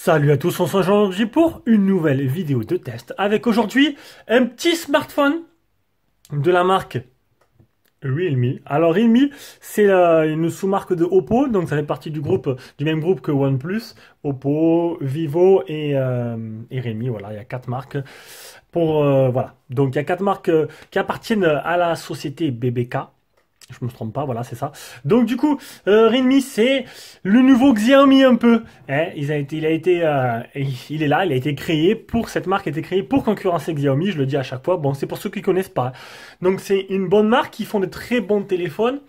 Salut à tous, on se aujourd'hui pour une nouvelle vidéo de test avec aujourd'hui un petit smartphone de la marque Realme. Alors Realme, c'est une sous-marque de Oppo, donc ça fait partie du groupe, du même groupe que OnePlus, Oppo, Vivo et, euh, et Realme. Voilà, il y a quatre marques. Pour euh, voilà, donc il y a quatre marques euh, qui appartiennent à la société BBK je me trompe pas, voilà, c'est ça. Donc du coup, euh, Redmi, c'est le nouveau Xiaomi un peu. Eh, il a été, il a été, euh, il est là, il a été créé pour cette marque, a été créée pour concurrencer Xiaomi. Je le dis à chaque fois. Bon, c'est pour ceux qui connaissent pas. Donc c'est une bonne marque qui font de très bons téléphones.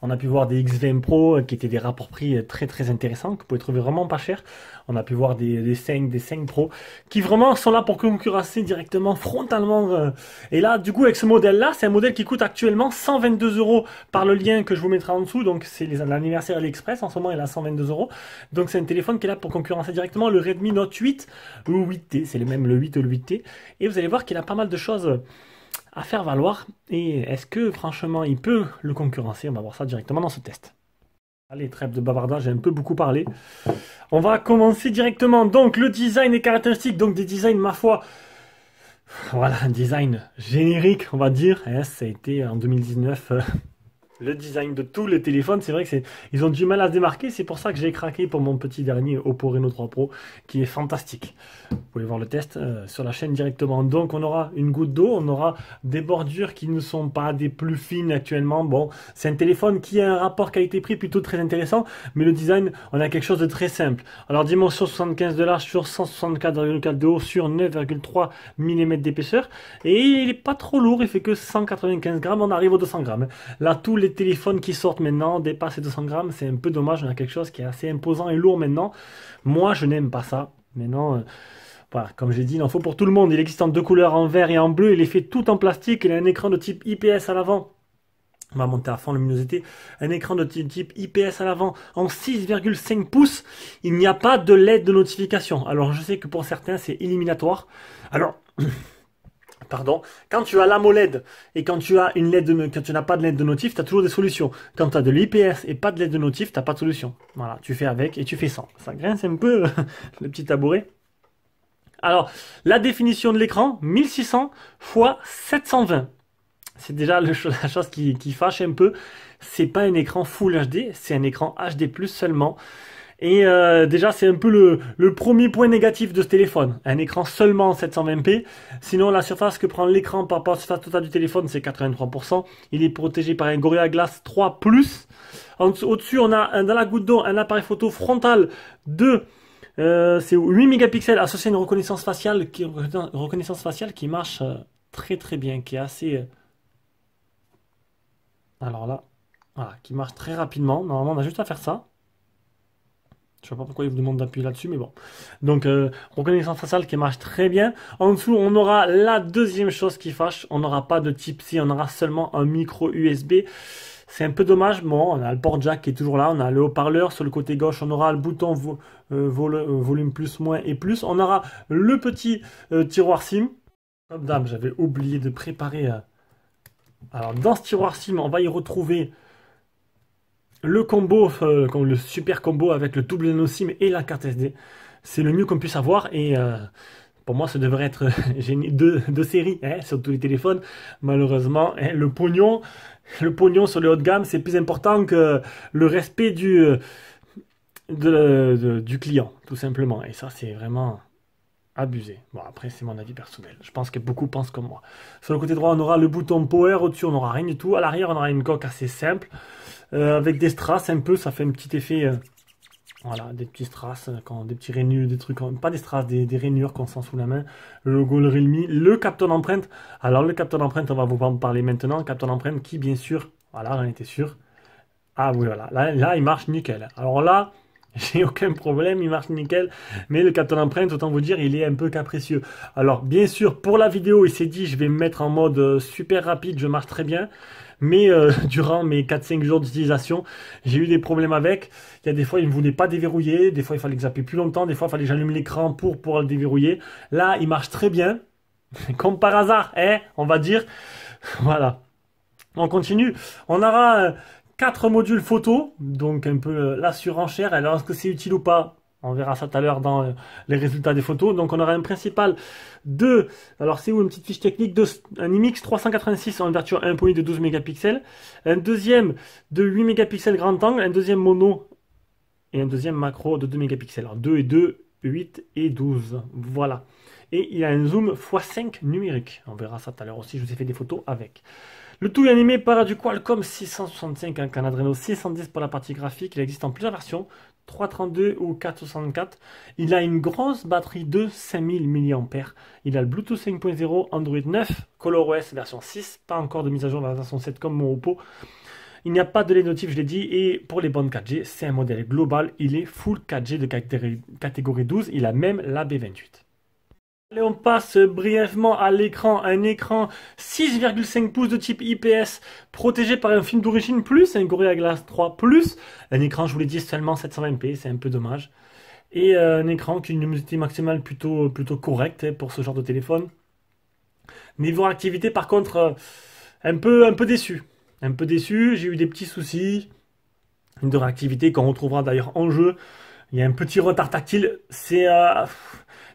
On a pu voir des x Pro euh, qui étaient des rapports prix euh, très très intéressants, que vous pouvez trouver vraiment pas cher. On a pu voir des, des 5, des 5 Pro, qui vraiment sont là pour concurrencer directement, frontalement. Euh. Et là, du coup, avec ce modèle-là, c'est un modèle qui coûte actuellement 122 euros par le lien que je vous mettrai en dessous. Donc c'est l'anniversaire AliExpress, en ce moment il est à 122 euros. Donc c'est un téléphone qui est là pour concurrencer directement le Redmi Note 8 ou 8T, c'est le même le 8 ou le 8T. Et vous allez voir qu'il a pas mal de choses à faire valoir et est-ce que franchement il peut le concurrencer On va voir ça directement dans ce test. Allez, trêve de bavardage, j'ai un peu beaucoup parlé. On va commencer directement. Donc, le design est caractéristique Donc, des designs, ma foi, voilà, un design générique, on va dire. Eh, ça a été en 2019 le design de tous les téléphones, c'est vrai que c'est, ils ont du mal à se démarquer. C'est pour ça que j'ai craqué pour mon petit dernier Oppo Reno 3 Pro, qui est fantastique. Vous pouvez voir le test euh, sur la chaîne directement. Donc, on aura une goutte d'eau, on aura des bordures qui ne sont pas des plus fines actuellement. Bon, c'est un téléphone qui a un rapport qualité-prix plutôt très intéressant, mais le design, on a quelque chose de très simple. Alors, dimension 75 de large sur 164,4 de haut sur 9,3 mm d'épaisseur, et il est pas trop lourd. Il fait que 195 grammes. On arrive aux 200 grammes. Là, tous les téléphones qui sortent maintenant dépassent 200 grammes, c'est un peu dommage, on a quelque chose qui est assez imposant et lourd maintenant. Moi, je n'aime pas ça. Maintenant, euh, comme j'ai dit, il en faut pour tout le monde. Il existe en deux couleurs, en vert et en bleu. Il est fait tout en plastique. Il a un écran de type IPS à l'avant. On va monter à fond luminosité. Un écran de type IPS à l'avant en 6,5 pouces. Il n'y a pas de LED de notification. Alors je sais que pour certains c'est éliminatoire. Alors Pardon. Quand tu as l'AMOLED et quand tu as une LED quand tu n'as pas de LED de notif, tu as toujours des solutions. Quand tu as de l'IPS et pas de LED de notif, tu n'as pas de solution. Voilà, tu fais avec et tu fais sans. Ça grince un peu le petit tabouret. Alors, la définition de l'écran, 1600 x 720. C'est déjà la chose qui, qui fâche un peu. C'est pas un écran Full HD, c'est un écran HD+ seulement. Et euh, déjà, c'est un peu le, premier point négatif de ce téléphone. Un écran seulement 720p. Sinon, la surface que prend l'écran par rapport à la surface totale du téléphone, c'est 83%. Il est protégé par un Gorilla Glass 3 Au-dessus, on a dans la goutte d'eau un appareil photo frontal de 8 euh, mégapixels associé à une reconnaissance faciale qui, marche euh, très très bien, qui est assez. Alors là, voilà, qui marche très rapidement. Normalement, on a juste à faire ça. Je ne sais pas pourquoi il vous demande d'appuyer là-dessus, mais bon. Donc, euh, reconnaissance faciale qui marche très bien. En dessous, on aura la deuxième chose qui fâche. On n'aura pas de Type-C, on aura seulement un micro USB. C'est un peu dommage. Bon, on a le port jack qui est toujours là. On a le haut-parleur. Sur le côté gauche, on aura le bouton euh, euh, volume plus, moins et plus. On aura le petit tiroir SIM. Hop dame, j'avais oublié de préparer. Alors, dans ce tiroir SIM, on va y retrouver le combo, euh, le super combo avec le double nano-SIM et la carte SD, c'est le mieux qu'on puisse avoir et euh, pour moi ce devrait être deux, de séries hein, sur tous les téléphones. Malheureusement, hein, le pognon, le pognon sur le haut de gamme, c'est plus important que le respect du, du client, tout simplement. Et ça, c'est vraiment abusé. Bon, après, c'est mon avis personnel. Je pense que beaucoup pensent comme moi. Sur le côté droit, on aura le bouton power. Au-dessus, on n'aura rien du tout. À l'arrière, on aura une coque assez simple. Euh, avec des strass un peu, ça fait un petit effet. Euh, voilà, des petits strass, euh, quand, des petits rainures, des trucs, pas des strass, des, rainures qu'on sent sous la main. Le logo, le Realme, le capteur d'empreinte. Alors, le capteur d'empreinte, on va vous en parler maintenant. Le capteur d'empreinte qui, bien sûr, voilà, on était sûr. Ah oui, voilà, là, là, il marche nickel. Alors là, J'ai aucun problème, il marche nickel, mais le capteur d'empreinte, autant vous dire, il est un peu capricieux. Alors, bien sûr, pour la vidéo, il s'est dit, je vais me mettre en mode euh, super rapide, je marche très bien, mais euh, durant mes 4-5 jours d'utilisation, j'ai eu des problèmes avec. Il y a des fois, il ne voulait pas déverrouiller, des fois, il fallait que j'appuie plus longtemps, des fois, il fallait que j'allume l'écran pour pouvoir le déverrouiller. Là, il marche très bien, comme par hasard, hein, on va dire. Voilà. On continue. On aura euh, 4 modules photo, donc un peu euh, la surenchère. Alors, est-ce que c'est utile ou pas on verra ça tout à l'heure dans euh, les résultats des photos. Donc on aura un principal de, alors c'est où une petite fiche technique, de, un IMX 386 en ouverture 1.8 de 12 mégapixels, un deuxième de 8 mégapixels grand angle, un deuxième mono et un deuxième macro de 2 mégapixels. Alors 2 et 2, 8 et 12. Voilà et il a un zoom x5 numérique. On verra ça tout à l'heure aussi, je vous ai fait des photos avec. Le tout est animé par du Qualcomm 665, un Adreno 610 pour la partie graphique. Il existe en plusieurs versions, 332 ou 464. Il a une grosse batterie de 5000 mAh. Il a le Bluetooth 5.0, Android 9, ColorOS version 6, pas encore de mise à jour vers la version 7 comme mon Oppo. Il n'y a pas de lait notif, je l'ai dit, et pour les bandes 4G, c'est un modèle global. Il est full 4G de catégorie 12, il a même la B28. Allez, on passe brièvement à l'écran. Un écran 6,5 pouces de type IPS protégé par un film d'origine plus, un Gorilla Glass 3 plus. Un écran, je vous l'ai dit, seulement 720p, c'est un peu dommage. Et euh, un écran qui a une luminosité maximale plutôt, plutôt correcte hein, pour ce genre de téléphone. Niveau réactivité par contre, euh, un peu, un peu déçu. Un peu déçu, j'ai eu des petits soucis de réactivité qu'on retrouvera d'ailleurs en jeu. Il y a un petit retard tactile, c'est... Euh,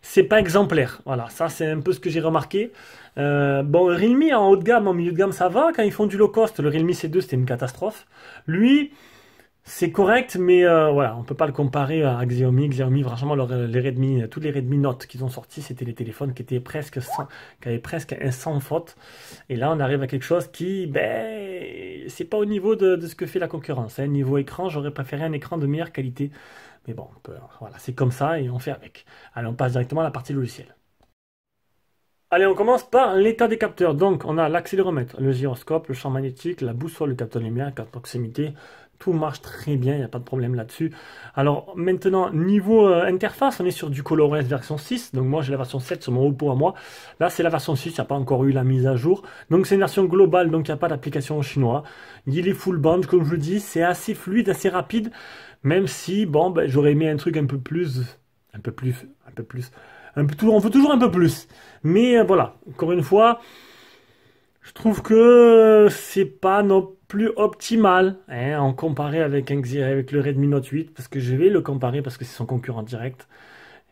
c'est pas exemplaire. Voilà, ça c'est un peu ce que j'ai remarqué. Euh, bon, Realme en haut de gamme, en milieu de gamme, ça va. Quand ils font du low cost, le Realme C2 c'était une catastrophe. Lui, c'est correct, mais euh, voilà, on peut pas le comparer à Xiaomi. Xiaomi, franchement, les Redmi, tous les Redmi Note qu'ils ont sortis, c'était les téléphones qui étaient presque qui avaient presque un sans faute. Et là, on arrive à quelque chose qui, ben, c'est pas au niveau de, de, ce que fait la concurrence. Hein. Niveau écran, j'aurais préféré un écran de meilleure qualité. Mais bon, voilà, c'est comme ça et on fait avec. Allez, on passe directement à la partie logicielle. Allez, on commence par l'état des capteurs. Donc, on a l'accéléromètre, le gyroscope, le champ magnétique, la boussole, le capteur lumière, à proximité, marche très bien, il n'y a pas de problème là-dessus. Alors maintenant, niveau euh, interface, on est sur du ColorOS version 6, donc moi j'ai la version 7 sur mon Oppo à moi. Là c'est la version 6, il n'y a pas encore eu la mise à jour. Donc c'est une version globale, donc il n'y a pas d'application en chinois. Il est full band, comme je vous dis, c'est assez fluide, assez rapide, même si, bon, ben, j'aurais aimé un truc un peu plus... Un peu plus... Un peu plus... Un peu, on veut toujours un peu plus. Mais euh, voilà, encore une fois... Je trouve que c'est pas non plus optimal hein, en comparé avec, avec le Redmi Note 8 parce que je vais le comparer parce que c'est son concurrent direct.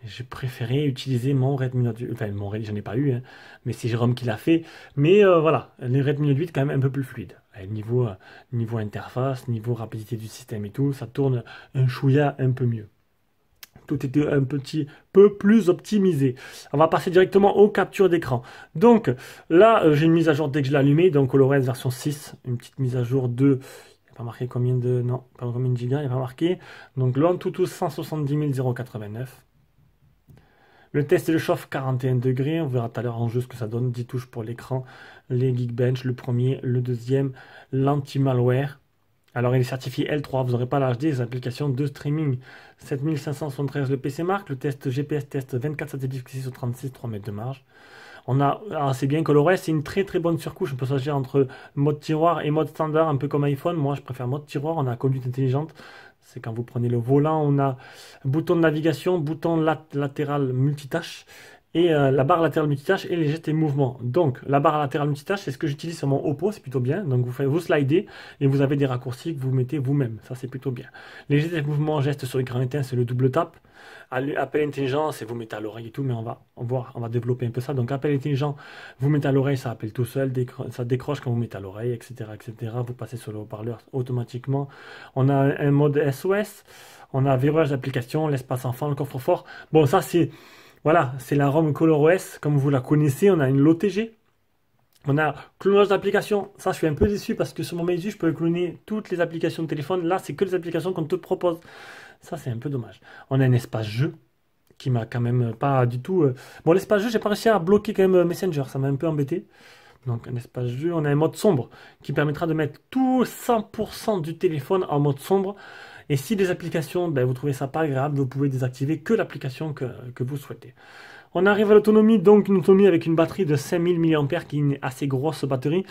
J'ai préféré utiliser mon Redmi Note 8. Enfin, mon j'en ai pas eu, hein, mais c'est Jérôme qui l'a fait. Mais euh, voilà, le Redmi Note 8 quand même un peu plus fluide. niveau, euh, niveau interface, niveau rapidité du système et tout, ça tourne un chouïa un peu mieux tout était un petit peu plus optimisé. On va passer directement aux captures d'écran. Donc là, euh, j'ai une mise à jour dès que je l'ai donc HoloLens version 6, une petite mise à jour de pas marqué combien de. Non, pas combien de gigas, il a pas marqué. Donc le quatre 170 089. Le test le chauffe 41 degrés. On verra tout à l'heure en jeu ce que ça donne. 10 touches pour l'écran. Les Geekbench, le premier, le deuxième, l'anti-malware. Alors il est certifié L3, vous n'aurez pas l'HD les applications de streaming. 7573 le PC marque, le test GPS test 24 satellites sur 36, 3 mètres de marge. On a, ah, c'est bien coloré, c'est une très très bonne surcouche. On peut s'agir entre mode tiroir et mode standard, un peu comme iPhone. Moi je préfère mode tiroir, on a conduite intelligente. C'est quand vous prenez le volant, on a bouton de navigation, bouton latéral multitâche, et euh, la barre latérale multitâche et les gestes mouvements. Donc la barre latérale multitâche, c'est ce que j'utilise sur mon Oppo, c'est plutôt bien. Donc vous, faites, vous slidez et vous avez des raccourcis que vous mettez vous-même, ça c'est plutôt bien. Les gestes mouvements, gestes sur écran éteint, c'est le double tap. Appel intelligent, c'est vous mettez à l'oreille et tout, mais on va voir, on va développer un peu ça. Donc appel intelligent, vous mettez à l'oreille, ça appelle tout seul, ça décroche quand vous mettez à l'oreille, etc., etc. Vous passez sur le haut-parleur automatiquement. On a un mode SOS, on a virage d'application, l'espace enfant, le coffre-fort. Bon, ça c'est voilà, c'est la ROM ColorOS, comme vous la connaissez, on a une LOTG. On a clonage d'applications. Ça, je suis un peu déçu parce que sur mon Meizu, je peux cloner toutes les applications de téléphone. Là, c'est que les applications qu'on te propose. Ça, c'est un peu dommage. On a un espace jeu qui m'a quand même pas du tout. Euh, bon, l'espace jeu, j'ai pas réussi à bloquer quand même euh, Messenger. Ça m'a un peu embêté. Donc, un espace jeu. On a un mode sombre qui permettra de mettre tout 100% du téléphone en mode sombre. Et si les applications, ben, vous trouvez ça pas agréable, vous pouvez désactiver que l'application que, vous souhaitez. On arrive à l'autonomie, donc une autonomie avec une batterie de 5000 mAh qui est une assez grosse batterie.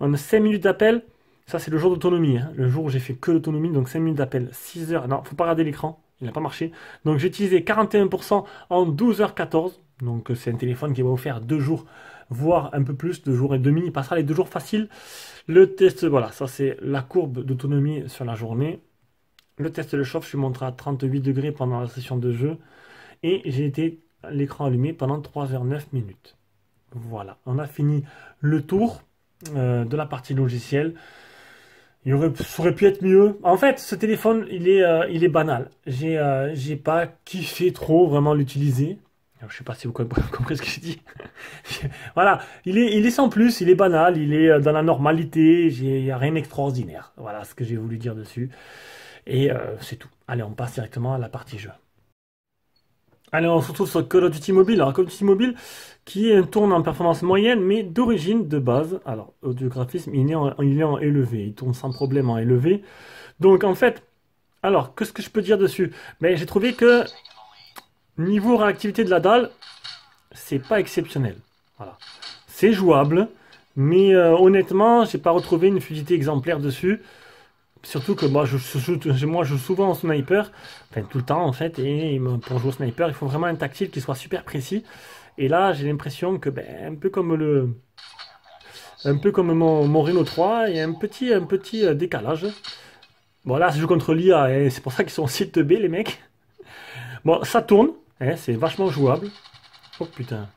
En 5 minutes d'appel, ça c'est le jour d'autonomie, hein. le jour où j'ai fait que l'autonomie, donc 5 minutes d'appel, 6 heures, non, faut pas regarder l'écran, il n'a pas marché. Donc j'ai utilisé 41% en 12h14, donc euh, c'est un téléphone qui va vous faire 2 jours, voire un peu plus, 2 jours et demi, il passera les 2 jours faciles. Le test, voilà, ça c'est la courbe d'autonomie sur la journée, le test de chauffe, je suis montré à 38 degrés pendant la session de jeu et j'ai été l'écran allumé pendant 3 h 9 minutes. Voilà, on a fini le tour euh, de la partie logicielle. Il aurait, aurait pu être mieux. En fait, ce téléphone, il est, euh, il est banal. Euh, j'ai, pas kiffé trop vraiment l'utiliser. Je sais pas si vous comprenez ce que j'ai dit. voilà, il est, il est sans plus, il est banal, il est dans la normalité, il n'y a rien d'extraordinaire. Voilà ce que j'ai voulu dire dessus. Et euh, c'est tout. Allez, on passe directement à la partie jeu. Allez, on se retrouve sur Call of Duty Mobile. Alors, Call of Duty Mobile, qui tourne en performance moyenne, mais d'origine, de base. Alors, audio graphisme, il est, en, élevé. Il tourne sans problème en élevé. Donc, en fait, alors, qu'est-ce que je peux dire dessus Mais ben, j'ai trouvé que, niveau réactivité de la dalle, c'est pas exceptionnel. C'est jouable, mais euh, honnêtement, j'ai pas retrouvé une fluidité exemplaire dessus. Surtout que moi je, joue souvent en sniper, enfin tout le temps en fait, et pour jouer au sniper, il faut vraiment un tactile qui soit super précis. Et là, j'ai l'impression que, ben, un peu comme le. Un peu comme mon, Reno 3, il y a un petit, un petit euh, décalage. Bon, là, je joue contre l'IA, et hein, c'est pour ça qu'ils sont site B, les mecs. Bon, ça tourne, hein, c'est vachement jouable. Oh putain.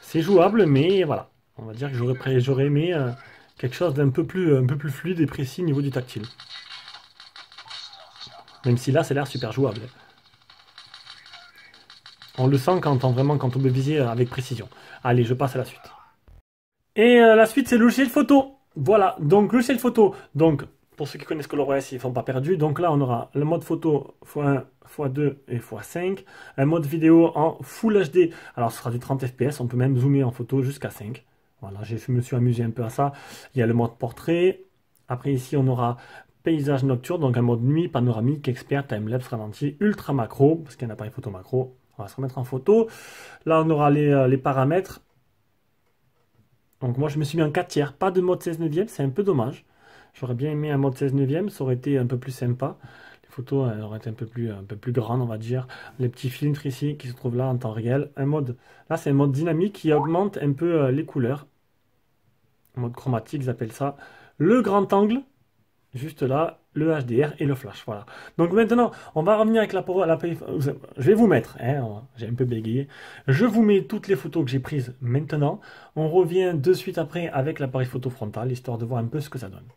C'est jouable, mais voilà. On va dire que j'aurais aimé. Euh, quelque chose d'un peu plus, un peu plus fluide et précis au niveau du tactile. Même si là, ça a l'air super jouable. On le sent quand on, vraiment quand on peut viser avec précision. Allez, je passe à la suite. Et euh, la suite, c'est le logiciel photo. Voilà, donc le logiciel photo. Donc, pour ceux qui connaissent ColorOS, ils ne sont pas perdus. Donc là, on aura le mode photo x1, x2 et x5. Un mode vidéo en Full HD. Alors, ce sera du 30 fps. On peut même zoomer en photo jusqu'à 5. Voilà, je me suis amusé un peu à ça. Il y a le mode portrait. Après ici, on aura paysage nocturne, donc un mode nuit, panoramique, expert, timelapse, ralenti, ultra macro, parce qu'il y a un appareil photo macro. On va se remettre en photo. Là, on aura les, euh, paramètres. Donc moi, je me suis mis en 4 tiers. Pas de mode 16 neuvième, c'est un peu dommage. J'aurais bien aimé un mode 16 neuvième, ça aurait été un peu plus sympa. Les photos euh, auraient été un peu, plus, euh, un peu plus grandes, on va dire. Les petits filtres ici qui se trouvent là en temps réel. Un mode, là, c'est un mode dynamique qui augmente un peu les couleurs mode chromatique, ils appellent ça le grand angle, juste là, le HDR et le flash. Voilà. Donc maintenant, on va revenir avec la, la Je vais vous mettre, hein, j'ai un peu bégayé. Je vous mets toutes les photos que j'ai prises maintenant. On revient de suite après avec l'appareil photo frontal, histoire de voir un peu ce que ça donne.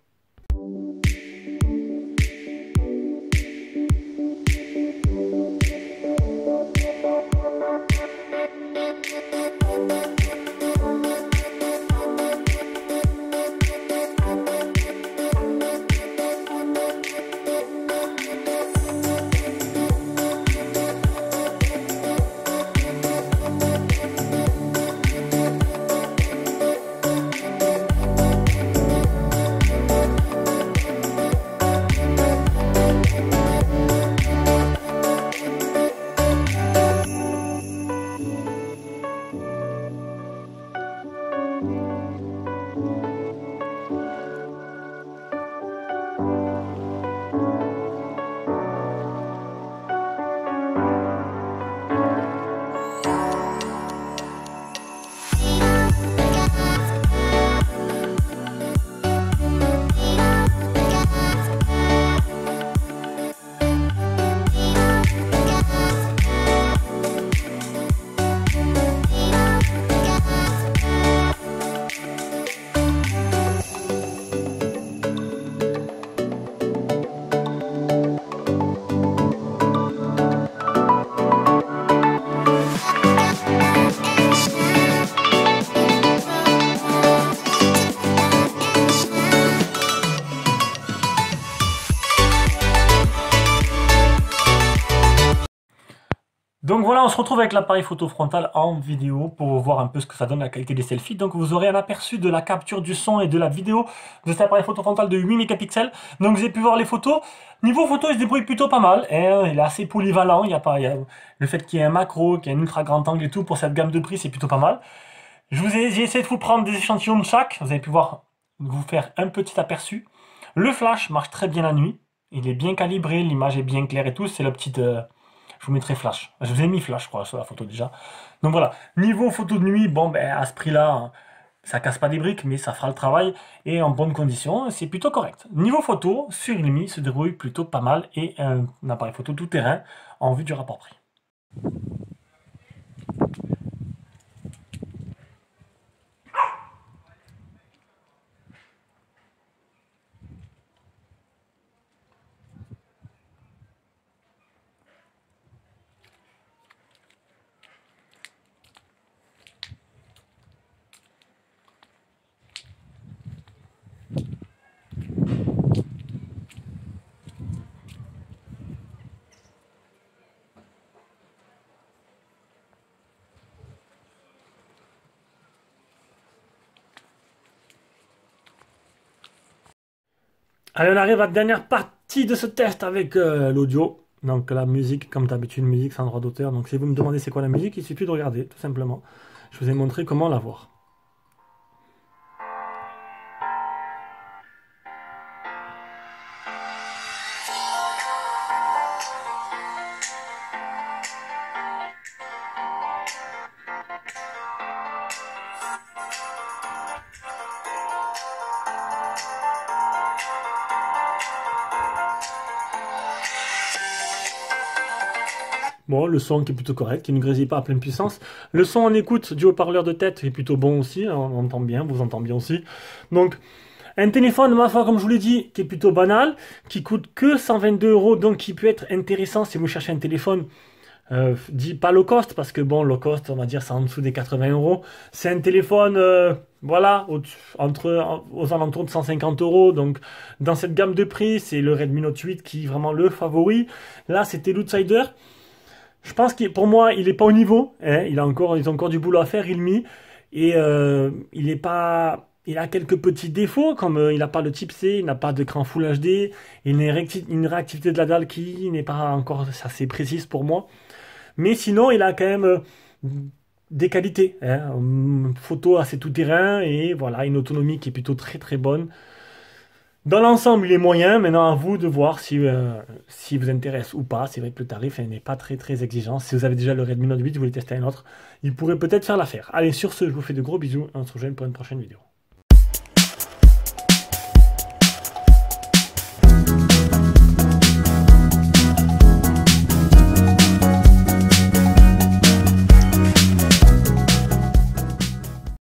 Donc voilà, on se retrouve avec l'appareil photo frontal en vidéo pour voir un peu ce que ça donne la qualité des selfies. Donc vous aurez un aperçu de la capture du son et de la vidéo de cet appareil photo frontal de 8 mégapixels. Donc vous avez pu voir les photos. Niveau photo, il se débrouille plutôt pas mal. Hein. il est assez polyvalent. Il y a pas, il y a le fait qu'il y ait un macro, qu'il y ait un ultra grand angle et tout pour cette gamme de prix, c'est plutôt pas mal. Je vous ai, j'ai essayé de vous prendre des échantillons de chaque. Vous avez pu voir, vous faire un petit aperçu. Le flash marche très bien la nuit. Il est bien calibré, l'image est bien claire et tout. C'est la petite... Euh, vous mettrai Flash. Je vous ai mis Flash, je crois, sur la photo déjà. Donc voilà, niveau photo de nuit, bon, ben, à ce prix-là, hein, ça casse pas des briques, mais ça fera le travail, et en bonne condition, c'est plutôt correct. Niveau photo, sur nuit, se déroule plutôt pas mal, et un appareil photo tout terrain en vue du rapport prix. Allez, on arrive à la dernière partie de ce test avec euh, l'audio. Donc la musique, comme d'habitude, musique sans droit d'auteur. Donc si vous me demandez c'est quoi la musique, il suffit de regarder, tout simplement. Je vous ai montré comment la voir. le son qui est plutôt correct, qui ne grésille pas à pleine puissance. Le son en écoute du haut-parleur de tête est plutôt bon aussi, hein, on entend bien, vous entend bien aussi. Donc, un téléphone, ma foi, comme je vous l'ai dit, qui est plutôt banal, qui coûte que 122 euros, donc qui peut être intéressant si vous cherchez un téléphone euh, dit pas low cost, parce que bon, low cost, on va dire, c'est en dessous des 80 euros. C'est un téléphone, euh, voilà, entre, aux alentours de 150 euros. Donc, dans cette gamme de prix, c'est le Redmi Note 8 qui est vraiment le favori. Là, c'était l'outsider. Je pense que pour moi, il n'est pas au niveau. Hein. il a encore, ils ont encore du boulot à faire, Il me Et euh, il n'est pas. Il a quelques petits défauts, comme euh, il n'a pas le type C, il n'a pas cran Full HD, il a une réactivité de la dalle qui n'est pas encore assez précise pour moi. Mais sinon, il a quand même euh, des qualités. Hein, hum, photo assez tout terrain et voilà, une autonomie qui est plutôt très très bonne. Dans l'ensemble, il est moyen. Maintenant, à vous de voir si, euh, si vous intéresse ou pas. C'est vrai que le tarif n'est pas très très exigeant. Si vous avez déjà le Redmi Note 8, vous voulez tester un autre, il pourrait peut-être faire l'affaire. Allez, sur ce, je vous fais de gros bisous et on se rejoint pour une prochaine vidéo.